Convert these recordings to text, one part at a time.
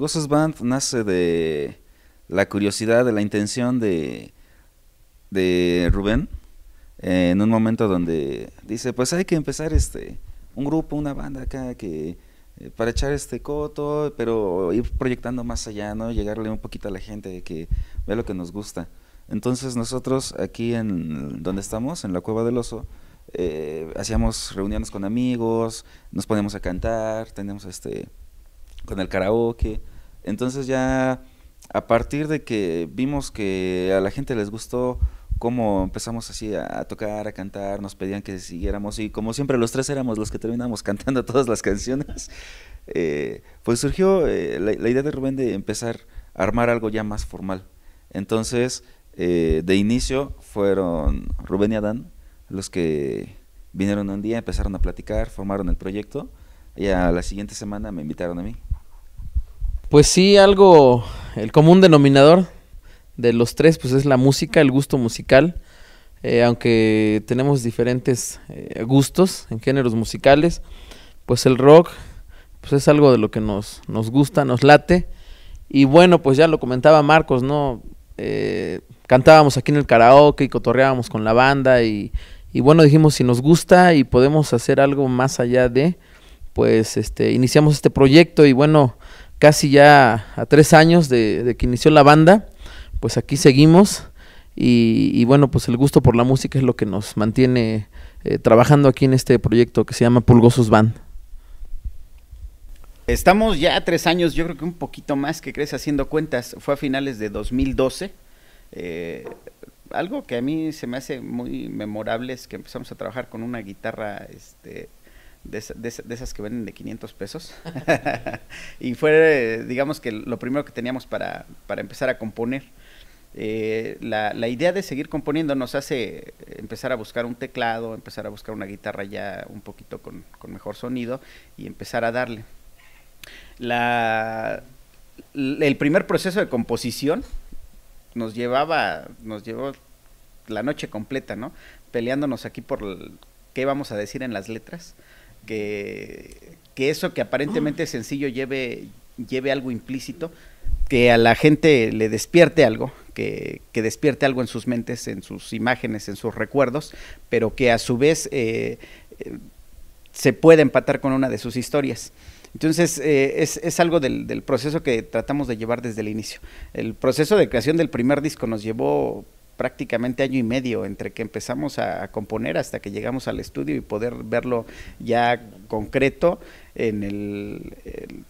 Gozos Band nace de la curiosidad, de la intención de, de Rubén, eh, en un momento donde dice, pues hay que empezar este un grupo, una banda acá que eh, para echar este coto, pero ir proyectando más allá, ¿no? Llegarle un poquito a la gente que vea lo que nos gusta. Entonces nosotros aquí en donde estamos, en la Cueva del Oso, eh, hacíamos reuniones con amigos, nos poníamos a cantar, teníamos este con el karaoke. Entonces ya a partir de que vimos que a la gente les gustó cómo empezamos así a, tocar, a cantar, nos pedían que siguiéramos y como siempre los tres éramos los que terminamos cantando todas las canciones, eh, pues surgió eh, la, idea de Rubén de empezar a armar algo ya más formal. Entonces, eh, de inicio fueron Rubén y Adán los que vinieron un día, empezaron a platicar, formaron el proyecto y a la siguiente semana me invitaron a mí. Pues sí, algo, el común denominador de los tres, pues es la música, el gusto musical. Eh, aunque tenemos diferentes eh, gustos en géneros musicales, pues el rock pues es algo de lo que nos, nos gusta, nos late. Y bueno, pues ya lo comentaba Marcos, ¿no? Eh, cantábamos aquí en el karaoke y cotorreábamos con la banda y bueno, dijimos si nos gusta y podemos hacer algo más allá de, pues este, iniciamos este proyecto y bueno, casi ya a tres años de, que inició la banda, pues aquí seguimos y, bueno, pues el gusto por la música es lo que nos mantiene eh, trabajando aquí en este proyecto que se llama Pulgosos Band. Estamos ya tres años, yo creo que un poquito más que crees haciendo cuentas, fue a finales de 2012. Eh, algo que a mí se me hace muy memorable es que empezamos a trabajar con una guitarra este, de, esas que venden de 500 pesos. y fue, digamos que lo primero que teníamos para, empezar a componer. Eh, la, idea de seguir componiendo nos hace eh, empezar a buscar un teclado, empezar a buscar una guitarra ya un poquito con, mejor sonido y empezar a darle. La, el primer proceso de composición nos llevaba, nos llevó la noche completa, ¿no? Peleándonos aquí por qué vamos a decir en las letras que, eso que aparentemente es ah. sencillo lleve, lleve algo implícito, que a la gente le despierte algo, que, despierte algo en sus mentes, en sus imágenes, en sus recuerdos, pero que a su vez eh, eh, se pueda empatar con una de sus historias. Entonces, eh, es, algo del, del, proceso que tratamos de llevar desde el inicio. El proceso de creación del primer disco nos llevó prácticamente año y medio entre que empezamos a, componer hasta que llegamos al estudio y poder verlo ya concreto en, el,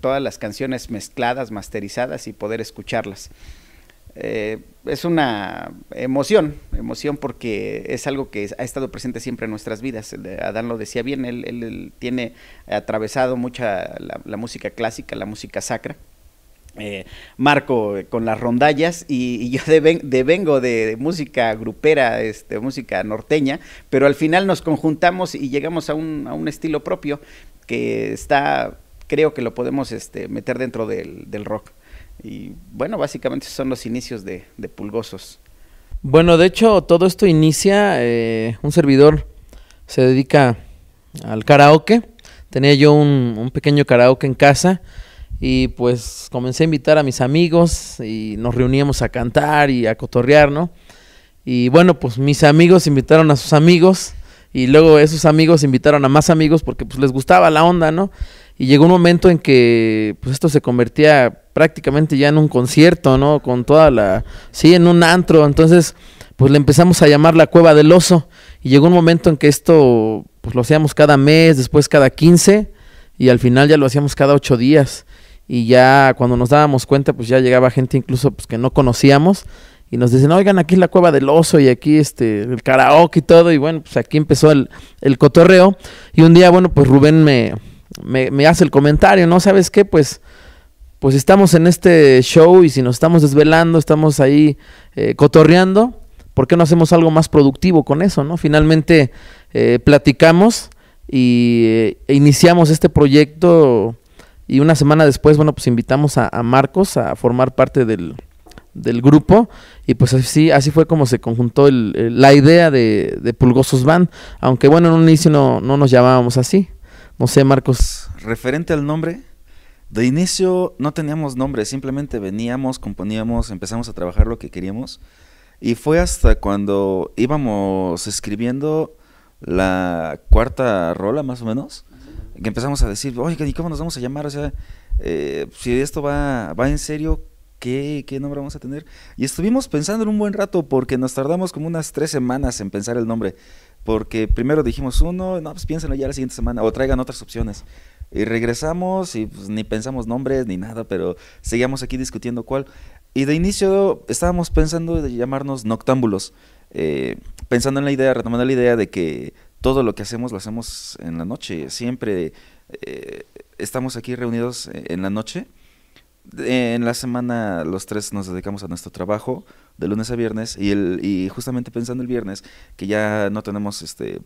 todas las canciones mezcladas, masterizadas y poder escucharlas. Eh, es una emoción, emoción porque es algo que ha estado presente siempre en nuestras vidas. Adán lo decía bien, él, tiene atravesado mucha la música clásica, la música sacra, eh, marco eh, con las rondallas y, yo devengo de, música grupera, este, música norteña, pero al final nos conjuntamos y llegamos a un, estilo propio que está, creo que lo podemos este, meter dentro del, rock. Y bueno, básicamente son los inicios de, Pulgosos. Bueno, de hecho, todo esto inicia, eh, un servidor se dedica al karaoke, tenía yo un pequeño karaoke en casa, y pues comencé a invitar a mis amigos y nos reuníamos a cantar y a cotorrear, ¿no? Y bueno, pues mis amigos invitaron a sus amigos y luego esos amigos invitaron a más amigos porque pues les gustaba la onda, ¿no? Y llegó un momento en que pues esto se convertía prácticamente ya en un concierto, ¿no? Con toda la... Sí, en un antro. Entonces, pues le empezamos a llamar la cueva del oso. Y llegó un momento en que esto, pues lo hacíamos cada mes, después cada 15 y al final ya lo hacíamos cada ocho días y ya cuando nos dábamos cuenta, pues ya llegaba gente incluso pues, que no conocíamos y nos dicen, oigan, aquí es la cueva del oso y aquí este, el karaoke y todo, y bueno, pues aquí empezó el, cotorreo y un día, bueno, pues Rubén me, me, hace el comentario, ¿no? ¿Sabes qué? Pues, pues estamos en este show y si nos estamos desvelando, estamos ahí eh, cotorreando, ¿por qué no hacemos algo más productivo con eso, ¿no? Finalmente eh, platicamos y eh, iniciamos este proyecto y una semana después, bueno, pues invitamos a, Marcos a formar parte del, grupo y pues así, así fue como se conjuntó la idea de, de, Pulgosos Band, aunque bueno, en un inicio no, no, nos llamábamos así. No sé, Marcos. Referente al nombre, de inicio no teníamos nombre, simplemente veníamos, componíamos, empezamos a trabajar lo que queríamos y fue hasta cuando íbamos escribiendo la cuarta rola más o menos que empezamos a decir, oye, ¿y cómo nos vamos a llamar? O sea, eh, si esto va, va en serio, ¿qué, nombre vamos a tener? Y estuvimos pensando en un buen rato porque nos tardamos como unas tres semanas en pensar el nombre. Porque primero dijimos uno, no, pues piénsenlo ya la siguiente semana o traigan otras opciones. Y regresamos y pues, ni pensamos nombres ni nada, pero seguíamos aquí discutiendo cuál. Y de inicio estábamos pensando de llamarnos Noctámbulos, eh, pensando en la idea, retomando la idea de que todo lo que hacemos lo hacemos en la noche. Siempre eh, estamos aquí reunidos en la noche. En la semana los tres nos dedicamos a nuestro trabajo de lunes a viernes y, justamente pensando el viernes que ya no tenemos este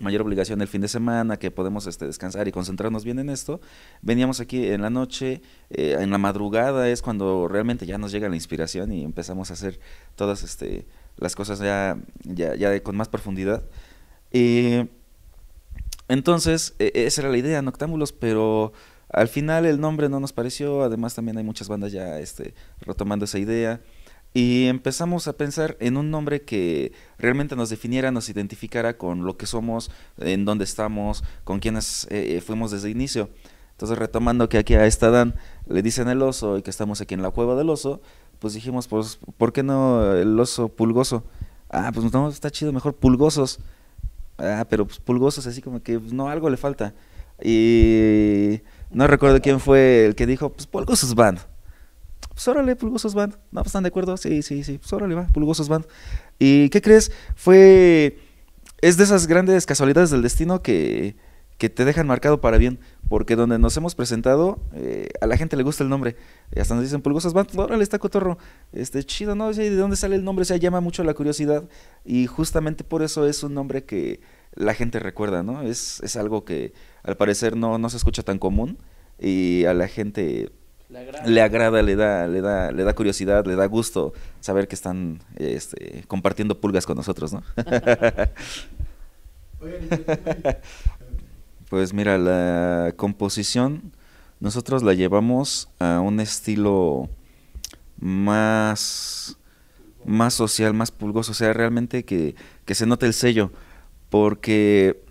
mayor obligación el fin de semana, que podemos este, descansar y concentrarnos bien en esto. Veníamos aquí en la noche, eh, en la madrugada es cuando realmente ya nos llega la inspiración y empezamos a hacer todas este, las cosas ya, ya con más profundidad. Eh, entonces, e, e, esa era la idea, Noctámbulos, pero al final el nombre no nos pareció, además también hay muchas bandas ya este, retomando esa idea. Y empezamos a pensar en un nombre que realmente nos definiera, nos identificara con lo que somos, en dónde estamos, con quienes eh, eh, fuimos desde el inicio. Entonces, retomando que aquí a esta Dan le dicen el oso y que estamos aquí en la cueva del oso, pues dijimos, pues, ¿por qué no el oso pulgoso? Ah, pues está chido, mejor pulgosos. Ah, pero pues pulgosos, así como que pues, no, algo le falta. Y no recuerdo quién fue el que dijo, pues pulgosos van. Pues órale, pulgosos van. No, pues están de acuerdo, sí, sí, sí, pues órale, va, pulgosos van. ¿Y qué crees? Fue. Es de esas grandes casualidades del destino que, que te dejan marcado para bien. Porque donde nos hemos presentado, eh, a la gente le gusta el nombre. Y hasta nos dicen, Pulgosas van, órale, está cotorro. Este, chido, ¿no? ¿De dónde sale el nombre? O sea, llama mucho la curiosidad. Y justamente por eso es un nombre que la gente recuerda, ¿no? Es, es algo que al parecer no, no se escucha tan común. Y a la gente le agrada. le da, le da, le da curiosidad, le da gusto saber que están este, compartiendo pulgas con nosotros, ¿no? Pues mira, la composición nosotros la llevamos a un estilo más, más social, más pulgoso, o sea, realmente que, que se note el sello, porque,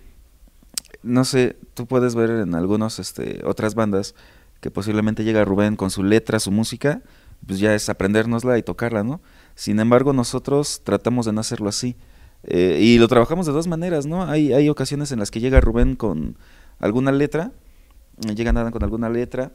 no sé, tú puedes ver en algunas este, otras bandas que posiblemente llega Rubén con su letra, su música, pues ya es aprendérnosla y tocarla, ¿no? Sin embargo, nosotros tratamos de no hacerlo así. Eh, y lo trabajamos de dos maneras, ¿no? Hay, hay ocasiones en las que llega Rubén con alguna letra, llega Nadan con alguna letra.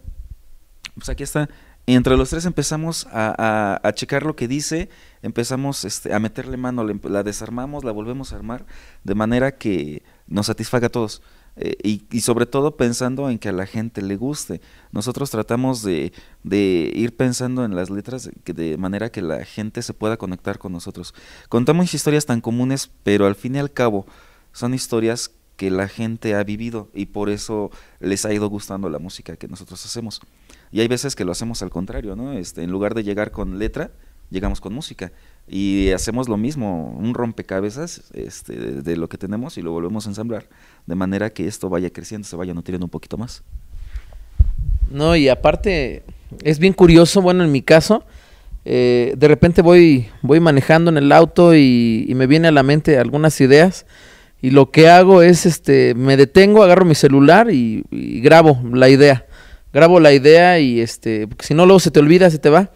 Pues aquí está. Entre los tres empezamos a, checar lo que dice, empezamos este, a meterle mano, la desarmamos, la volvemos a armar, de manera que nos satisfaga a todos. Eh, y, sobre todo pensando en que a la gente le guste. Nosotros tratamos de, ir pensando en las letras de, de, manera que la gente se pueda conectar con nosotros. Contamos historias tan comunes, pero al fin y al cabo son historias que la gente ha vivido y por eso les ha ido gustando la música que nosotros hacemos. Y hay veces que lo hacemos al contrario, ¿no? Este, en lugar de llegar con letra, llegamos con música. Y hacemos lo mismo, un rompecabezas este, de, lo que tenemos y lo volvemos a ensamblar, de manera que esto vaya creciendo, se vaya nutriendo un poquito más. No, y aparte, es bien curioso, bueno, en mi caso, eh, de repente voy, voy manejando en el auto y, me vienen a la mente algunas ideas y lo que hago es, este, me detengo, agarro mi celular y, grabo la idea. Grabo la idea y, este, si no, luego se te olvida, se te va.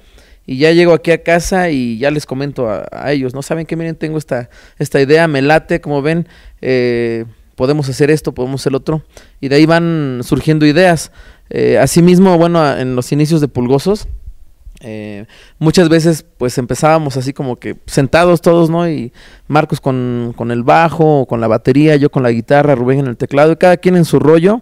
Y ya llego aquí a casa y ya les comento a, ellos, ¿no? Saben que miren, tengo esta, esta idea, me late, como ven, eh, podemos hacer esto, podemos hacer otro. Y de ahí van surgiendo ideas. Eh, asimismo, bueno, en los inicios de Pulgosos, eh, muchas veces pues empezábamos así como que sentados todos, ¿no? Y Marcos con, con el bajo, con la batería, yo con la guitarra, Rubén en el teclado, y cada quien en su rollo.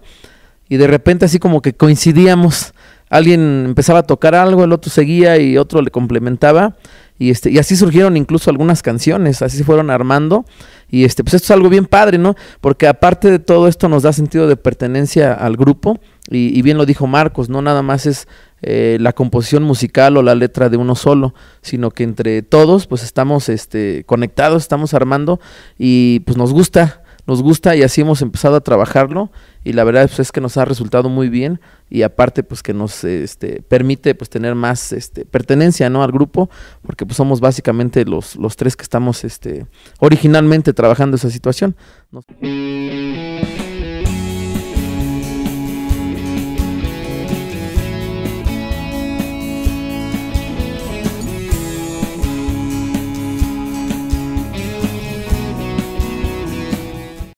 Y de repente así como que coincidíamos alguien empezaba a tocar algo, el otro seguía y otro le complementaba. Y, este, y así surgieron incluso algunas canciones, así se fueron armando. Y este, pues esto es algo bien padre, ¿no? Porque aparte de todo esto nos da sentido de pertenencia al grupo. Y, bien lo dijo Marcos, no nada más es eh, la composición musical o la letra de uno solo, sino que entre todos pues estamos este, conectados, estamos armando y pues nos gusta nos gusta y así hemos empezado a trabajarlo y la verdad pues, es que nos ha resultado muy bien y aparte pues que nos este, permite pues tener más este, pertenencia ¿no? al grupo porque pues somos básicamente los, los tres que estamos este, originalmente trabajando esa situación.